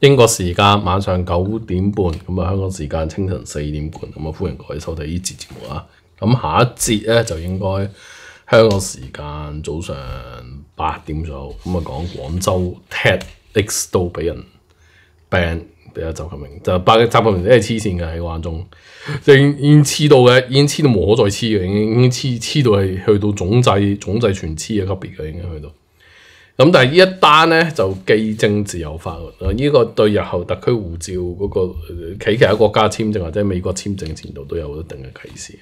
英国时间晚上九点半，咁啊香港时间清晨四点半，咁啊欢迎各位收睇呢节节目啊。咁下一节咧就应该香港时间早上八点左右，咁啊讲广州 t e d x 都俾人 b a n 第一習近平就百習近平真係黐線嘅喺我眼中，即已經黐到嘅，已經黐到無可再黐嘅，已經已黐黐到係去到總制總制全黐嘅級別嘅，已经去到。咁但係呢一單咧就既政自由化啊！呢個對日後特區護照嗰個企其他國家簽證或者美國簽證前度都有一定嘅启示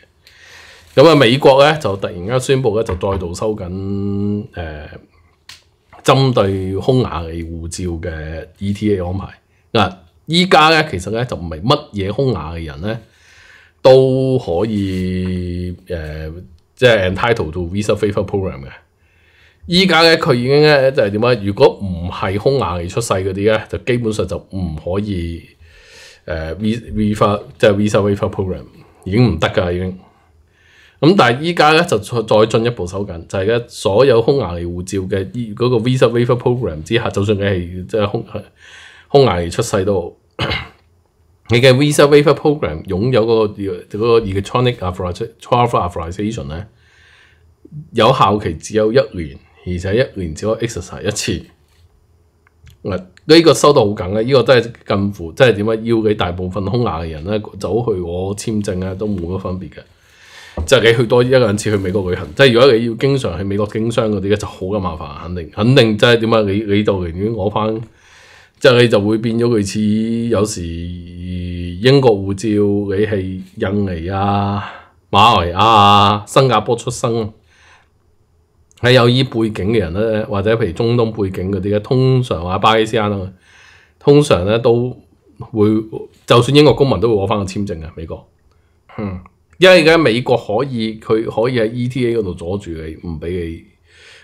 咁啊，美國咧就突然間宣布咧就再度收緊誒針對匈牙利護照嘅 ETA 安排嗱依家咧，其實咧就唔係乜嘢匈牙嘅人咧都可以誒，即係 entitled to visa waiver program 嘅。依家咧佢已經咧就係點啊？如果唔係匈牙而出世嗰啲咧，就基本上就唔可以誒 visa i 即係 visa waiver program 已經唔得㗎，已經。咁但係依家咧就再進一步收緊，就係咧所有匈牙利護照嘅嗰個 visa waiver program 之下，就算你係即係匈匈牙利出世都好。你嘅 Visa Waiver Program 拥有嗰个个 Electronic a r a v e l Authorization 咧，有效期只有一年，而且一年只可 exercise 一次。嗱，呢个收到好紧嘅，呢个真系近乎真系点啊？要你大部分空牙嘅人咧，走去我签证咧，都冇乜分别嘅。就你去多一两次去美国旅行，即系如果你要经常去美国经商嗰啲咧，就好嘅麻烦，肯定肯定真系点啊？你你寧願我翻。就係就會變咗類似，有時英國護照你係印尼啊、馬來啊、新加坡出生，喺有依背景嘅人咧，或者譬如中東背景嗰啲咧，通常話巴基斯坦啊，通常咧都會，就算英國公民都會攞翻個簽證嘅美國。嗯，因為而家美國可以佢可以喺 ETA 嗰度阻住你，唔俾你，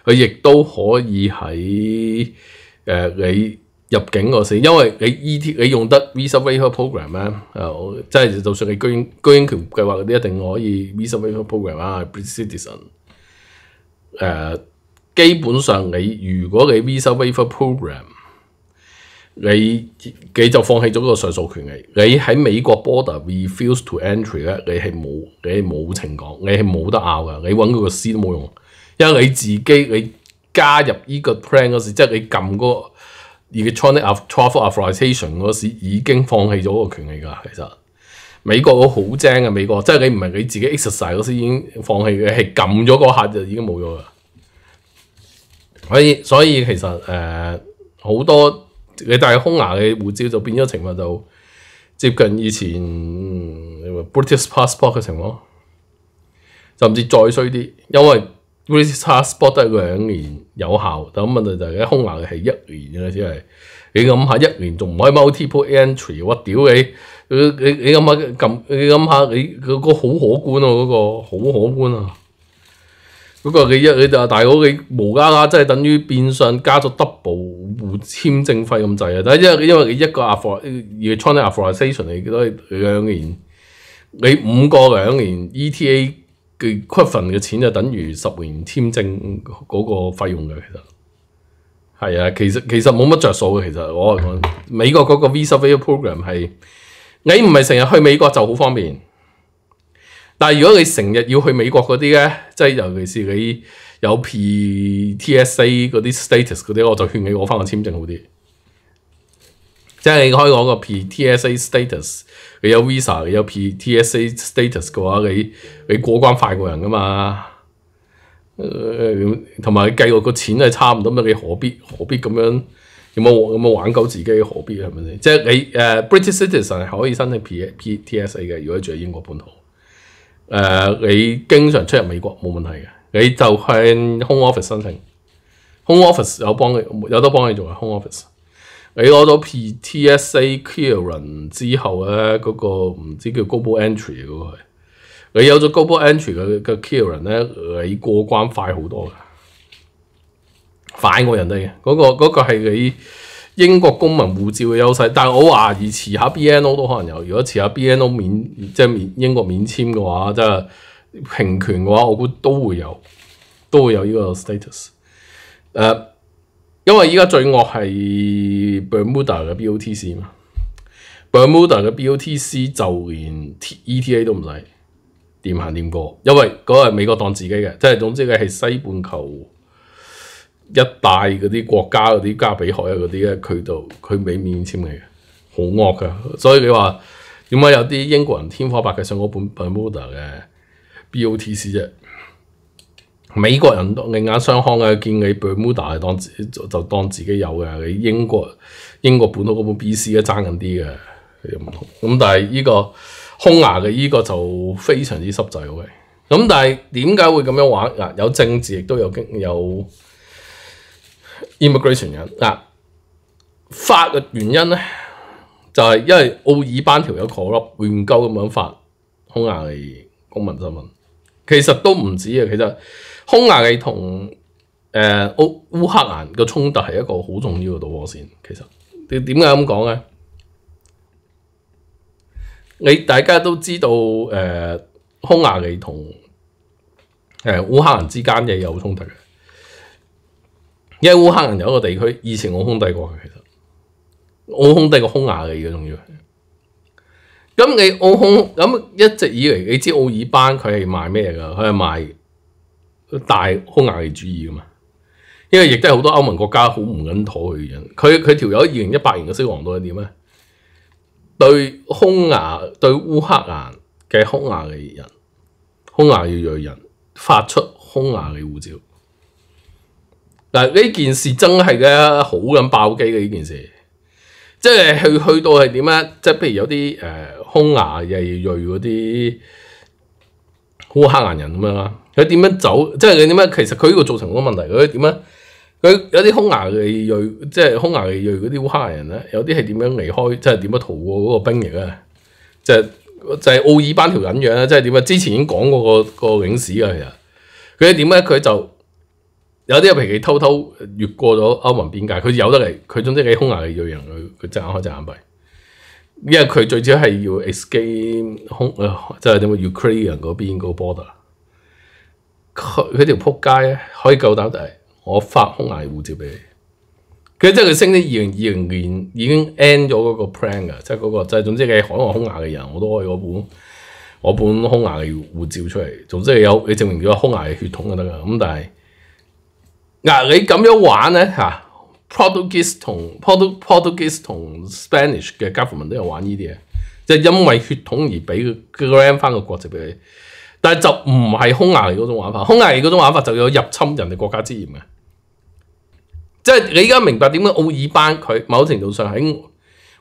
佢亦都可以喺誒你。入境嗰時，因為你 E.T. 你用得 Visa Waiver Program 咧，誒，即係就算你居居英條計劃嗰啲，一定可以 Visa Waiver Program 啊，British Citizen。誒，基本上你如果你 Visa Waiver Program，你你就放棄咗個上訴權嘅。你喺美國 border refuse to entry 咧，你係冇你冇情講，你係冇得拗嘅。你揾個師都冇用，因為你自己你加入依個 plan 嗰時，即係你撳嗰。而 c t r n i c travel authorization 嗰時已經放棄咗個權利㗎，其實美國好精嘅美國，即係你唔係你自己 exercise 嗰時已經放棄嘅，係撳咗嗰下就已經冇咗啦。所以所以其實誒好多你戴空牙嘅護照就變咗情況就接近以前 British passport 嘅情況，甚至再衰啲，因為。v e s p a s p o r t 得兩年有效，但問題就係空話係一年嘅，即係你諗下一年仲唔可以 multiple entry？我屌你，你你諗下咁，你諗下你嗰個好可觀啊！嗰個好可觀啊！嗰個你一你就大佬你無啦啦即係等於變相加咗 double 護簽證費咁滯啊！但係因為因為你一個 affiliation，你兩年你五個兩年 ETA。佢屈份嘅錢就等於十年簽證嗰個費用嘅，其實係啊，其實其實冇乜着數嘅，其實我係講美國嗰個 v i 5 program 係，你唔係成日去美國就好方便，但係如果你成日要去美國嗰啲咧，即係尤其是你有 PTSA 嗰啲 status 嗰啲，我就勸你攞翻個簽證好啲。即系你开讲个 P T S A status，你有 visa，你有 P T S A status 嘅话，你你过关快过人噶嘛？同埋计个个钱系差唔多，乜你何必何必咁样？有冇有冇玩夠自己？何必系咪先？即系你诶，British citizen 可以申请 P P T S A 嘅，如果住喺英国本土。诶，你经常出入美国冇问题嘅，你就向 Home Office 申请。Home Office 有帮有得帮你做嘅 h o m e Office。你攞咗 PTSA clearance 之後咧，嗰個唔知叫 global entry 嗰個，你有咗 global entry 嘅嘅 clearance 咧，你過關快好多噶，快過人哋。嗰個嗰個係你英國公民護照嘅優勢，但係我話而遲下 BNO 都可能有。如果遲下 BNO 免即係免英國免簽嘅話，即係平權嘅話，我估都會有，都會有呢個 status。誒。因为依家最恶系 Bermuda 嘅 B O T C 嘛，b e r m u d a 嘅 B O T C 就连 E T A 都唔使掂行掂过，因为嗰个美国当自己嘅，即系总之佢系西半球一带嗰啲国家嗰啲加比海嗰啲嘅渠道，佢未免签嘅，好恶嘅，所以你话点解有啲英国人天花白嘅上嗰本 Bermuda 嘅 B O T C 啫？美國人另眼相看嘅，見你 Bermuda 係當就就當自己有嘅。你英國英國本土嗰本 B.C. 都爭緊啲嘅，又唔同咁。但係依個匈牙嘅依個就非常之濕滯嘅。咁但係點解會咁樣玩？嗱，有政治，亦都有經有 immigration 人嗱發嘅原因咧，就係因為奧爾班條友攔笠亂鳩咁樣發匈牙公民身份，其實都唔止啊。其實。匈牙利同誒烏克蘭嘅衝突係一個好重要嘅導火線。其實你點解咁講咧？你大家都知道，誒匈牙利同誒烏克蘭之間嘅有衝突嘅，因為烏克蘭有一個地區以前我空帝國嘅，其實我空帝國匈牙利嘅仲要。咁你奧匈咁一直以嚟，你知奧爾班佢係賣咩噶？佢係賣。大兇牙嘅主義噶嘛？因為亦都係好多歐盟國家好唔緊妥嘅人。佢佢條友二零一八年嘅死亡到系點咧？對兇牙對烏克蘭嘅兇牙嘅人，兇牙要鋭人發出兇牙嘅護照。嗱呢件事真係嘅好咁爆機嘅呢件事，即係去去到係點咧？即係譬如有啲誒兇牙鋭鋭嗰啲。烏克蘭人咁樣啦，佢點樣走？即係佢點樣？其實佢呢個造成個問題，佢點樣？佢有啲匈牙利裔，即係匈牙利裔嗰啲烏克蘭人咧，有啲係點樣離開？即係點樣逃過嗰個兵役咧？就就係奧爾班條咁樣啦。即係點啊？之前已經講過個個歷史嘅係啊。佢點咧？佢就有啲脾氣偷偷越過咗歐盟邊界，佢有得嚟，佢總之喺匈牙利裔人佢佢眼開隻眼閉。因为佢最主要系要 escape 空，即系点啊 u k r a i n i n 嗰边个 border，佢佢条扑街可以够胆就系我发空牙护照俾佢。佢係系升咗二零二零年已经 end 咗嗰个 plan 噶，即系嗰个即系。总之嘅海外空牙嘅人，我都以攞本我本空牙嘅护照出嚟。总之有你证明咗空匈牙嘅血统就得噶。咁但系，啊你咁样玩咧吓？Portuguese 同 Portuguese 同 Spanish 嘅 government 都有玩呢啲嘢，即系因為血統而俾 grant 翻個國籍俾你，但系就唔係匈牙利嗰種玩法，匈牙利嗰種玩法就有入侵人哋國家資源嘅，即系你而家明白點解奧爾班佢某程度上喺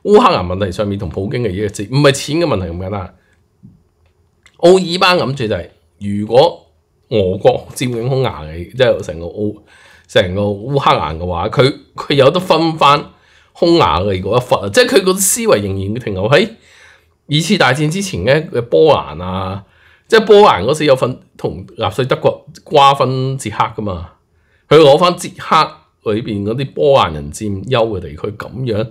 烏克蘭問題上面同普京嘅一字，唔係錢嘅問題咁簡單。奧爾班諗住就係如果俄國佔領匈牙利，即係成個奧。成個烏克蘭嘅話，佢佢有得分翻匈牙利嗰一忽啊！即係佢個思維仍然停留喺二次大戰之前咧嘅波蘭啊！即係波蘭嗰時有份同納粹德國瓜分捷克噶嘛，佢攞翻捷克裏邊嗰啲波蘭人佔優嘅地區，咁樣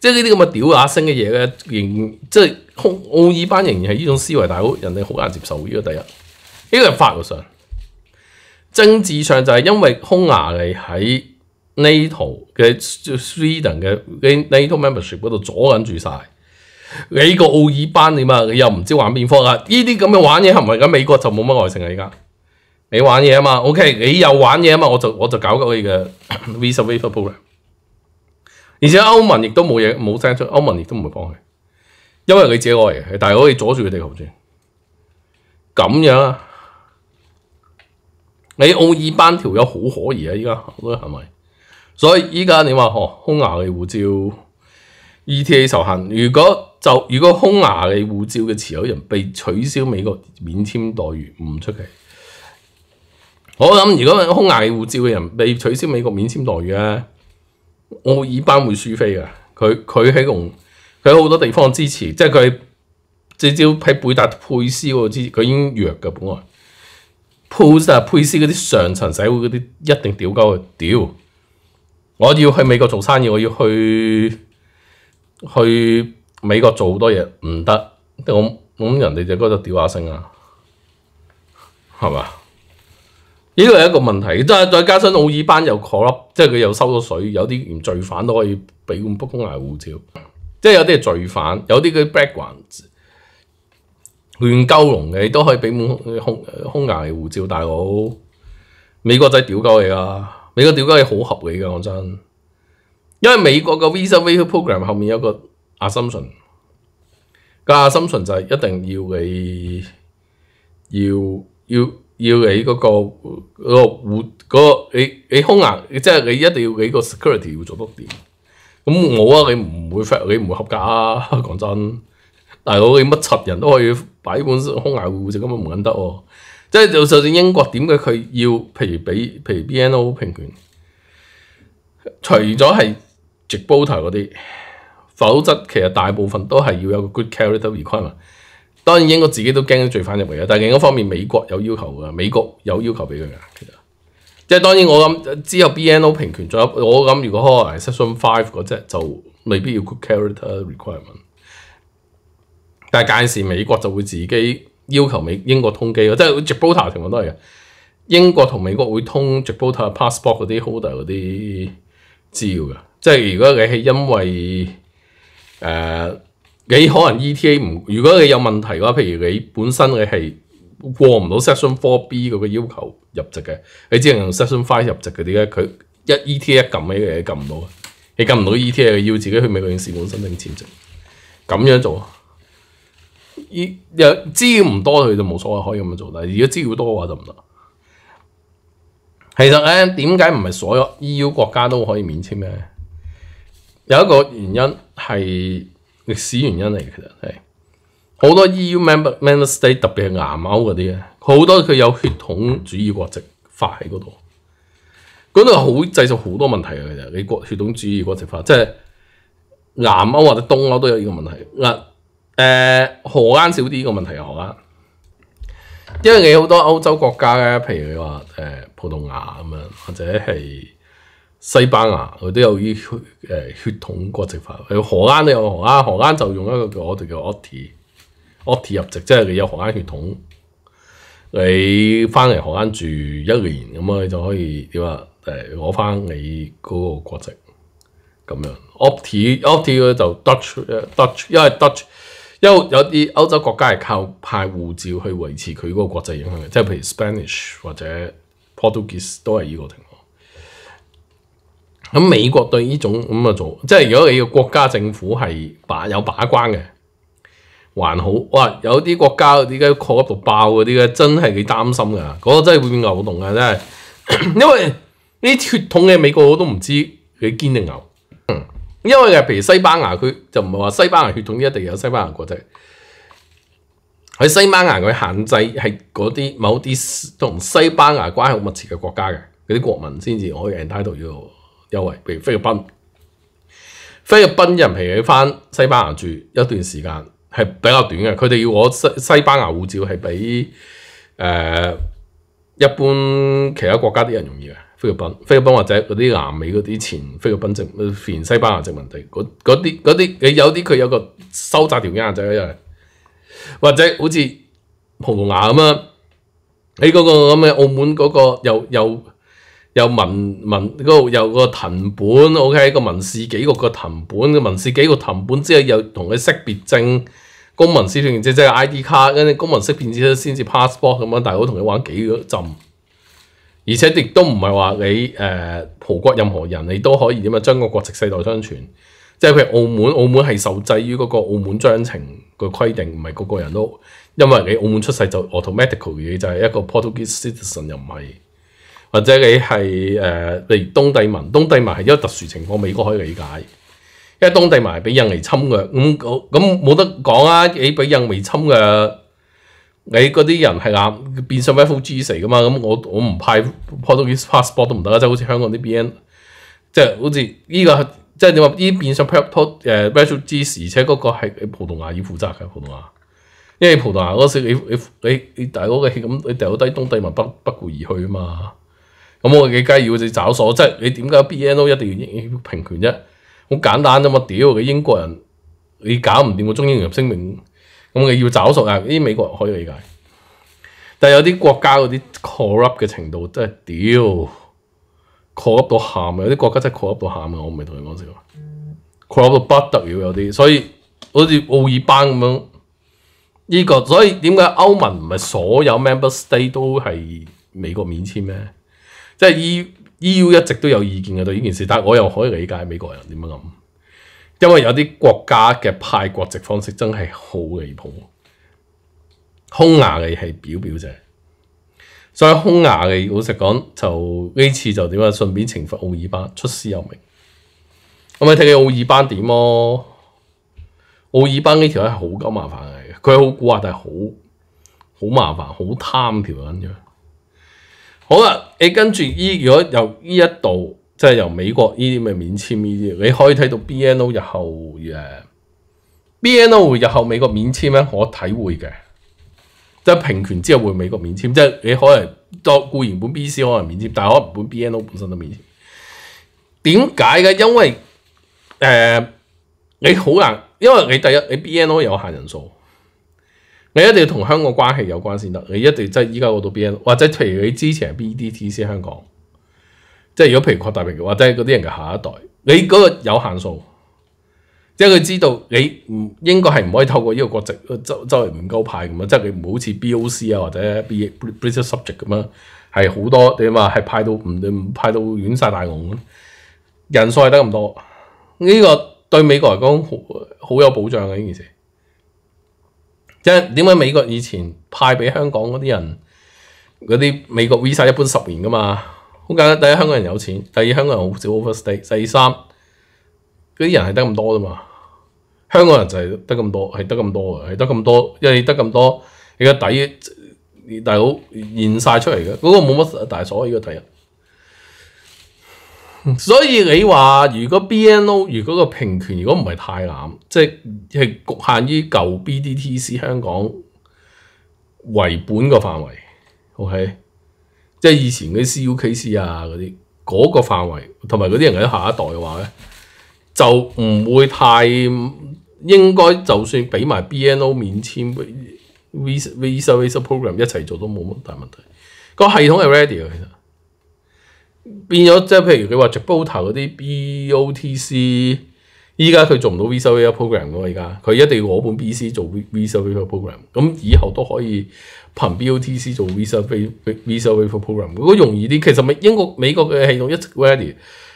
即係呢啲咁嘅屌牙聲嘅嘢咧，仍即係奧爾班仍然係呢種思維，大好人哋好難接受呢個第一，呢個法律上。政治上就係因為匈牙利喺 NATO 嘅 Sweden 嘅 NATO membership 嗰度阻緊住晒。你個奧爾班點啊？你又唔知玩邊方啊？呢啲咁嘅玩嘢係咪咁？美國就冇乜愛情啊！而家你玩嘢啊嘛，OK，你又玩嘢啊嘛，我就我就搞個你嘅 visa waiver p r o g r a m 而且歐盟亦都冇嘢冇聲出，歐盟亦都唔會幫佢，因為佢借外，但係可以阻住佢地球轉。咁樣。你奧爾班條友好可疑啊！依家係咪？所以依家你話哦，匈牙利護照 ETA 受限。如果就如果匈牙利護照嘅持有人被取消美國免簽待遇，唔出奇。我諗如果匈牙利護照嘅人被取消美國免簽待遇咧，奧爾班會輸飛嘅。佢佢喺用佢好多地方支持，即係佢直接喺贝達佩斯嗰支，持，佢已經弱嘅本來。pose 啊，佩斯嗰啲上層社會嗰啲一定屌鳩佢，屌！我要去美國做生意，我要去去美國做好多嘢唔得，咁咁人哋就嗰度屌下聲啊，係嘛？呢都係一個問題，即再加上奧爾班又 c o p 即係佢又收咗水，有啲連罪犯都可以俾咁不公牙護照，即係有啲係罪犯，有啲佢 b a c k o n d 乱鸠笼嘅，你都可以俾满空空牙嘅护照大佬。美国仔屌鸠你啊！美国屌鸠你好合理噶，讲真。因为美国个 visa visa program 后面有个 assumption，个 assumption 就系一定要你要要要你嗰个嗰个护嗰个你你空牙，即系你一定要你个 security 要做到点。咁我啊，你唔会 fail，你唔会合格啊，讲真。但係我哋乜柒人都可以擺本空牙護照根本唔肯得喎，即係就就算英國點解佢要譬如俾譬如 BNO 平權，除咗係直波頭嗰啲，否則其實大部分都係要有個 good character requirement。當然英國自己都驚罪犯入嚟啊，但係另一方面美國有要求㗎，美國有要求俾佢嘅。即係當然我諗之後 BNO 平權有我諗如果開 session five 嗰只就未必要 good character requirement。但係屆時美國就會自己要求美英國通機咯，即係 j r p l t e r 情況都係嘅。英國同美國會通 j r p l t e r passport 嗰啲 holder 嗰啲資料嘅。即係如果你係因為誒，你可能 E T A 唔，如果你有問題嘅話，譬如你本身你係過唔到 section four B 嗰個要求入籍嘅，你只能用 section five 入籍嗰啲咧。佢一 E T A 撳嘅嘢撳唔到，你撳唔到 E T A，要自己去美國領事館申請簽證，咁樣做。又資料唔多，佢就冇所謂可以咁樣做。但係如果資料多嘅話，就唔得。其實咧，點解唔係所有 EU 國家都可以免簽咧？有一個原因係歷史原因嚟嘅，其實係好多 EU member member state 特別係牙歐嗰啲咧，好多佢有血統主義國籍化喺嗰度，嗰度好製造好多問題嘅。其實你國血統主義國籍化，即係牙歐或者東歐都有呢個問題啊。誒荷蘭少啲個問題啊，荷蘭，因為你好多歐洲國家咧，譬如你話誒葡萄牙咁樣，或者係西班牙，佢都有依血誒血統國籍法。佢荷蘭都有荷蘭，荷蘭就用一個叫我哋叫 o t t o t t 入籍，即係你有荷蘭血統，你翻嚟荷蘭住一年咁啊，就可以點啊？誒攞翻你嗰個國籍，咁樣 o p t o t t 咧就 dutch，dutch，因為 dutch。有有啲歐洲國家係靠派護照去維持佢嗰個國際影響嘅，即係譬如 Spanish 或者 Portuguese 都係呢個情況。咁美國對呢種咁啊做，即係如果你個國家政府係把有把關嘅，還好。哇，有啲國家點解確一度爆嗰啲咧？真係幾擔心噶，嗰個真係會變牛動啊！真係，因為啲血統嘅美國我都唔知佢堅定牛。因为譬如西班牙佢就唔系话西班牙血统，一定有西班牙国籍。喺西班牙佢限制系嗰啲某啲同西班牙关系密切嘅国家嘅嗰啲国民先至可以 e n t t l e 要优惠，譬如菲律宾。菲律宾人系喺翻西班牙住一段时间，系比较短嘅。佢哋要攞西西班牙护照，系比诶一般其他国家啲人容易嘅。菲律賓、菲律賓或者嗰啲南美嗰啲前菲律賓殖前西班牙殖民地嗰啲嗰啲，你有啲佢有個收窄條件就係，或者好似葡萄牙咁啊，喺嗰個咁嘅澳門嗰個又又又文文嗰度有個藤本，OK 個民事幾個個藤本嘅民事幾個藤本之後又同佢識別證、公民識別證即係 ID 卡，跟住公民識別之先至 passport 咁樣，大佬同你玩幾個浸。而且亦都唔係話你誒葡國任何人你都可以點啊將個國籍世代相傳，即係如澳門澳門係受制於嗰個澳門章程嘅規定，唔係個個人都因為你澳門出世就 automatic l y 就係一個 Portuguese citizen 又唔係，或者你係誒譬如當民東帝民係個特殊情況，美國可以理解，因為東帝民俾印尼侵略咁咁冇得講啊！你俾印尼侵略。你嗰啲人係硬變相 refugees 嚟噶嘛？咁我我唔派 passport o r t u u g e e s p 都唔得啦，即係好似香港啲 BN，即係好似呢個即係你話呢變相 passport 誒 r e f u g e e 而且嗰個係葡萄牙要負責嘅葡萄牙，因為葡萄牙嗰時你你你你大佬嘅氣咁，你掉低東帝民不不顧而去啊嘛！咁我介意要你找所質？你點解 BNO 一定要平權啫？好簡單啫嘛！屌你英國人，你搞唔掂個中英合聲明。咁佢要找熟啊！呢啲美國可以理解，但有啲國家嗰啲 corrupt 嘅程度真係屌，corrupt 到喊嘅，有啲國家真係 corrupt 到喊嘅，我唔係同你講笑。corrupt 到不得了有啲，所以好似奧爾班咁樣呢個，所以點解歐盟唔係所有 member state 都係美國免簽咩？即係 E EU 一直都有意見嘅對呢件事，但係我又可以理解美國人點樣諗。因為有啲國家嘅派國籍方式真係好離譜，匈牙利係表表啫。以匈牙利，老實講就呢次就點啊？順便懲罰奧爾班，出師有名。我咪睇你奧爾班點咯。奧爾班呢條係好夠麻煩嘅，佢好古惑，但係好好麻煩，好貪條銀啫。好啦，你跟住依如果由依一度。即係由美國呢啲咩免簽呢啲，你可以睇到 BNO 日後誒，BNO 日後美國免簽咧，我體會嘅，即係平權之後會美國免簽，即係你可能做固然本 BC 可能免簽，但係可能本 BNO 本身都免簽。點解嘅？因為誒你好難，因為你第一你 BNO 有限人數，你一定要同香港關係有關先得，你一定即係依家我到 BNO，或者譬如你之前 BDT 先香港。即係如果譬如擴大面嘅，或者係嗰啲人嘅下一代，你嗰個有限數，即係佢知道你唔應該係唔可以透過呢個國籍周周圍唔夠派咁啊，即係你唔好似 B O C 啊或者 B b u s i s h subject 咁啊，係好多點啊，係派到唔唔派到亂晒大龍人數係得咁多，呢個對美國嚟講好有保障嘅呢件事，即係點解美國以前派俾香港嗰啲人嗰啲美國 visa 一般十年噶嘛？好簡單，第一香港人有錢，第二香港人好少 overstay，第三嗰啲人係得咁多啫嘛。香港人就係得咁多，係得咁多，係得咁多，因為得咁多，你家底大佬現晒出嚟嘅嗰個冇乜大所，謂個第一。所以你話如果 BNO 如果個平權如果唔係太濫，即係局限於舊 BDTC 香港為本個範圍，OK？即係以前嗰啲 CUCC 啊嗰啲嗰個範圍，同埋嗰啲人喺下一代嘅話咧，就唔會太應該，就算俾埋 BNO 免簽 V i s a v i s a Program 一齊做都冇乜大問題。個系統係 ready 嘅，其實變咗即係譬如你話著煲頭嗰啲 BOTC。依家佢做唔到 visa visa program 咯，依家佢一定要攞本 B C 做 visa visa program。咁以後都可以憑 B O T C 做 visa visa visa v program。如果容易啲，其實美英國美國嘅系統一直 ready，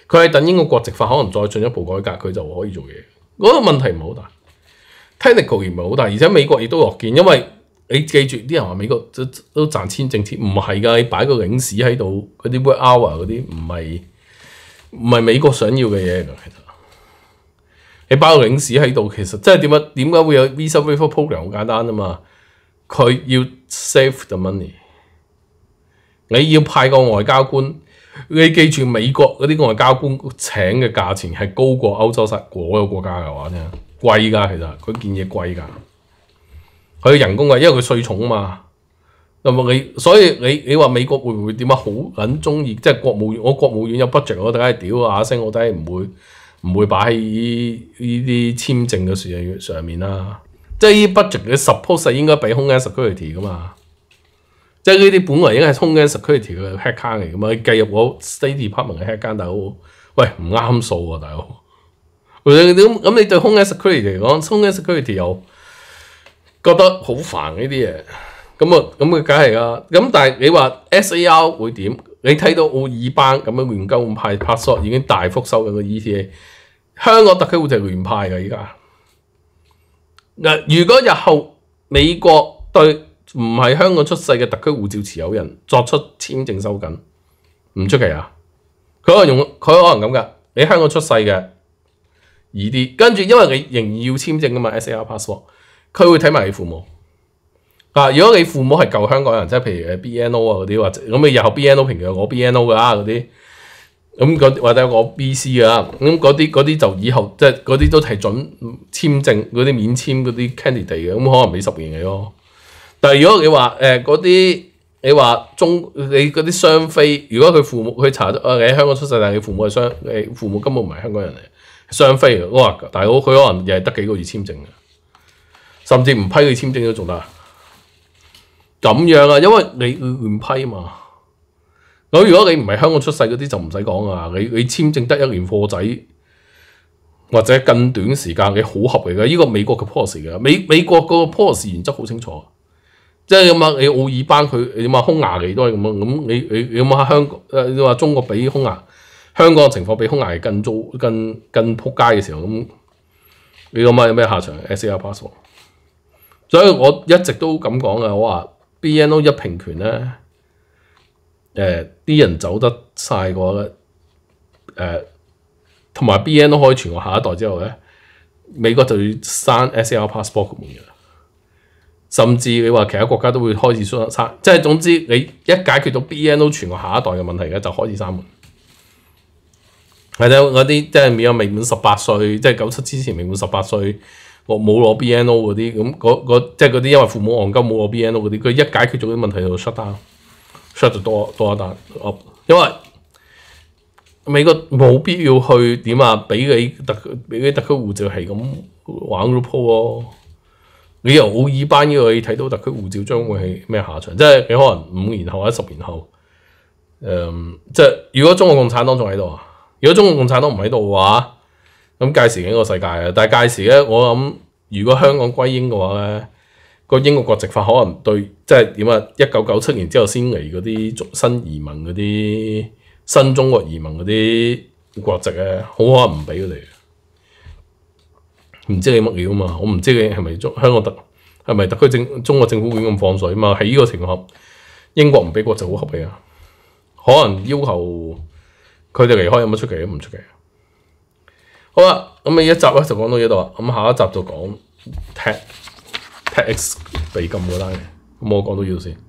佢係等英國國籍化，可能再進一步改革，佢就可以做嘢。嗰個問題唔好大，technical 而唔好大，而且美國亦都落見，因為你記住啲人話美國都都賺錢政策唔係㗎，你擺個領事喺度，嗰啲 work hour 嗰啲唔係唔係美國想要嘅嘢。你包領事喺度，其實即係點解點解會有 V a v e r p p o g r a m 好簡單啊嘛？佢要 save the money，你要派個外交官。你記住美國嗰啲外交官請嘅價錢係高過歐洲西嗰個國家嘅話啫，貴㗎其實佢件嘢貴㗎，佢人工啊，因為佢税重啊嘛。咁你所以你你話美國會唔會點啊？好撚中意即係國務院，我國務院有 budget，我梗係屌啊聲，我梗係唔會。唔會擺喺呢啲簽證嘅事上面啦，即係 budget 嘅 suppose 應該俾空姐 security 噶嘛，即係呢啲本來應該係空姐 security 嘅 head count 嚟噶嘛，計入我 steady part 嘅 head count，大佬，喂唔啱數喎，大佬。或者咁咁，你對空姐 security 嚟講，空姐 security 又覺得好煩呢啲嘢，咁啊咁佢梗係啦。咁但係你話 SAR 會點？你睇到奧爾班咁樣亂鳩咁派 passport 已經大幅收緊個 ETA。香港特區護照聯派㗎，依家嗱。如果日後美國對唔係香港出世嘅特區護照持有人作出簽證收緊，唔出奇啊！佢可能用，佢可能咁㗎。你香港出世嘅易啲，跟住因為你仍然要簽證㗎嘛，SAR passport，佢會睇埋你父母。如果你父母係舊香港人，即係譬如 BNO 啊嗰啲，或者咁你日後 BNO 平樣，我 BNO 㗎嗰啲。咁嗰或者我 B.C. 啊，咁嗰啲嗰啲就以後即係嗰啲都係準簽證嗰啲免簽嗰啲 candidate 嘅，咁可能俾十年嘅咯。但係如果你話誒嗰啲你話中你嗰啲雙非，如果佢父母佢查咗，誒你喺香港出世，但係你父母係雙誒父母根本唔係香港人嚟，雙非嘅哇！但係佢可能又係得幾個月簽證嘅，甚至唔批佢簽證都仲得。咁樣啊，因為你唔批嘛。我如果你唔係香港出世嗰啲就唔使講啊！你你签证得一年貨仔或者更短時間你好合嘅。依個美國嘅 policy 嘅，美美国个 policy 原則好清楚。即係你话你奥尔班佢，你话匈牙利都系咁。咁你你你话香港，你话中國比匈牙，香港嘅情況比匈牙更糟、更更扑街嘅時候，咁你谂下有咩下場 s R. Passport。所以我一直都咁講嘅，我話 B. N. O. 一平權咧。誒啲人走得嘅個咧，誒同埋 BNO 以傳個下一代之後咧，美國就要刪 S. L. passport 門嘅，甚至你話其他國家都會開始刪刪，即係總之你一解決到 BNO 傳個下一代嘅問題咧，就開始刪門。係啦，嗰啲即係未有未滿十八歲，即係九七之前未滿十八歲，我冇攞 BNO 嗰啲，咁嗰嗰即係嗰啲因為父母戇鳩冇攞 BNO 嗰啲，佢一解決咗啲問題就 shutdown。出就多多一單因為美國冇必要去點啊，俾你特俾你特區護照係咁玩 r o o p 哦。你由奧爾班呢個睇到特區護照將會係咩下場？即係你可能五年後或者十年後，誒，即係如果中國共產黨仲喺度啊，如果中國共產黨唔喺度嘅話，咁屆時呢個世界啊？但係屆時咧，我諗如果香港歸英嘅話咧。个英国国籍法可能对即系点啊？一九九七年之后先嚟嗰啲新移民、嗰啲新中国移民、嗰啲国籍啊，好可能唔俾佢哋。唔知你乜料嘛？我唔知你系咪中香港特系咪特区政中国政府咁放水嘛？喺呢个情况，英国唔俾国籍好合理啊。可能要求佢哋离开有乜出奇唔出奇好啦，咁啊一集咧就讲到呢度啦，咁下一集就讲踢。X 被禁咗啦嘅，咁我講到要先。